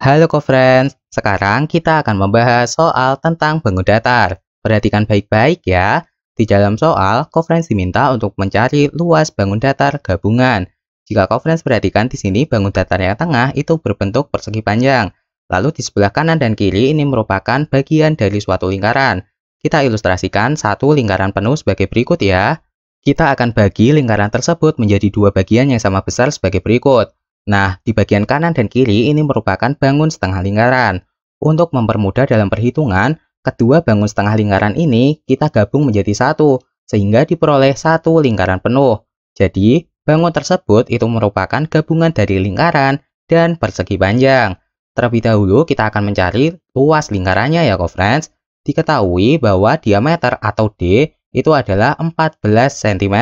Halo co-friends, sekarang kita akan membahas soal tentang bangun datar. Perhatikan baik-baik ya. Di dalam soal, co-friends diminta untuk mencari luas bangun datar gabungan. Jika co-friends perhatikan di sini bangun datar yang tengah itu berbentuk persegi panjang. Lalu di sebelah kanan dan kiri ini merupakan bagian dari suatu lingkaran. Kita ilustrasikan satu lingkaran penuh sebagai berikut ya. Kita akan bagi lingkaran tersebut menjadi dua bagian yang sama besar sebagai berikut. Nah, di bagian kanan dan kiri ini merupakan bangun setengah lingkaran. Untuk mempermudah dalam perhitungan, kedua bangun setengah lingkaran ini kita gabung menjadi satu, sehingga diperoleh satu lingkaran penuh. Jadi, bangun tersebut itu merupakan gabungan dari lingkaran dan persegi panjang. Terlebih dahulu kita akan mencari luas lingkarannya ya, friends. Diketahui bahwa diameter atau D itu adalah 14 cm.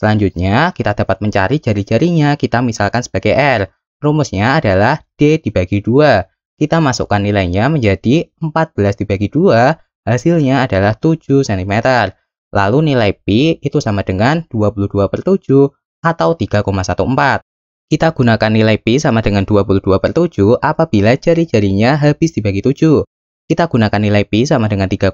Selanjutnya, kita dapat mencari jari-jarinya, kita misalkan sebagai R. Rumusnya adalah D dibagi 2. Kita masukkan nilainya menjadi 14 dibagi 2, hasilnya adalah 7 cm. Lalu nilai P itu sama dengan 22 per 7 atau 3,14. Kita gunakan nilai P sama dengan 22 per 7 apabila jari-jarinya habis dibagi 7. Kita gunakan nilai P sama dengan 3,14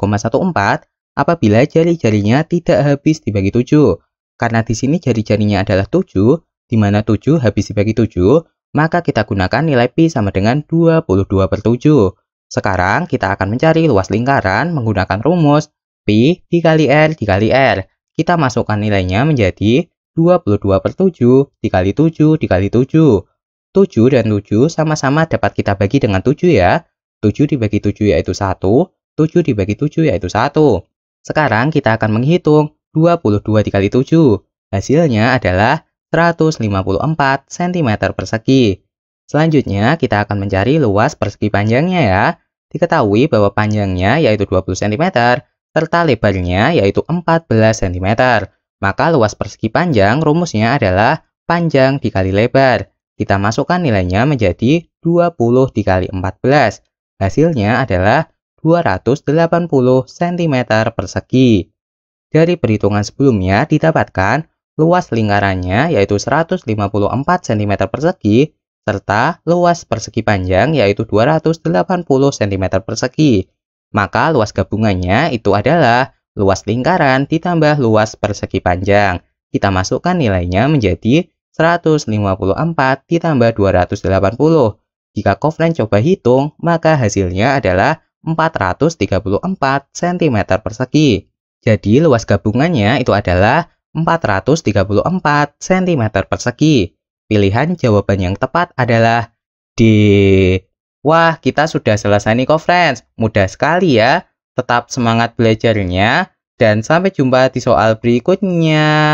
apabila jari-jarinya tidak habis dibagi 7. Karena di sini jari-jarinya adalah 7, di mana 7 habis dibagi 7, maka kita gunakan nilai pi sama dengan 22 per 7. Sekarang kita akan mencari luas lingkaran menggunakan rumus pi dikali r dikali r. Kita masukkan nilainya menjadi 22 per 7 dikali 7 dikali 7. 7 dan 7 sama-sama dapat kita bagi dengan 7 ya. 7 dibagi 7 yaitu 1, 7 dibagi 7 yaitu 1. Sekarang kita akan menghitung 22 dikali 7. Hasilnya adalah 154 cm persegi. Selanjutnya, kita akan mencari luas persegi panjangnya ya. Diketahui bahwa panjangnya yaitu 20 cm, serta lebarnya yaitu 14 cm. Maka luas persegi panjang rumusnya adalah panjang dikali lebar. Kita masukkan nilainya menjadi 20 dikali 14. Hasilnya adalah 280 cm persegi. Dari perhitungan sebelumnya didapatkan luas lingkarannya yaitu 154 cm persegi serta luas persegi panjang yaitu 280 cm persegi. Maka luas gabungannya itu adalah luas lingkaran ditambah luas persegi panjang. Kita masukkan nilainya menjadi 154 ditambah 280. Jika Kovren coba hitung, maka hasilnya adalah 434 cm persegi. Jadi luas gabungannya itu adalah 434 cm persegi. Pilihan jawaban yang tepat adalah D. Wah, kita sudah selesai nih kok friends. Mudah sekali ya. Tetap semangat belajarnya dan sampai jumpa di soal berikutnya.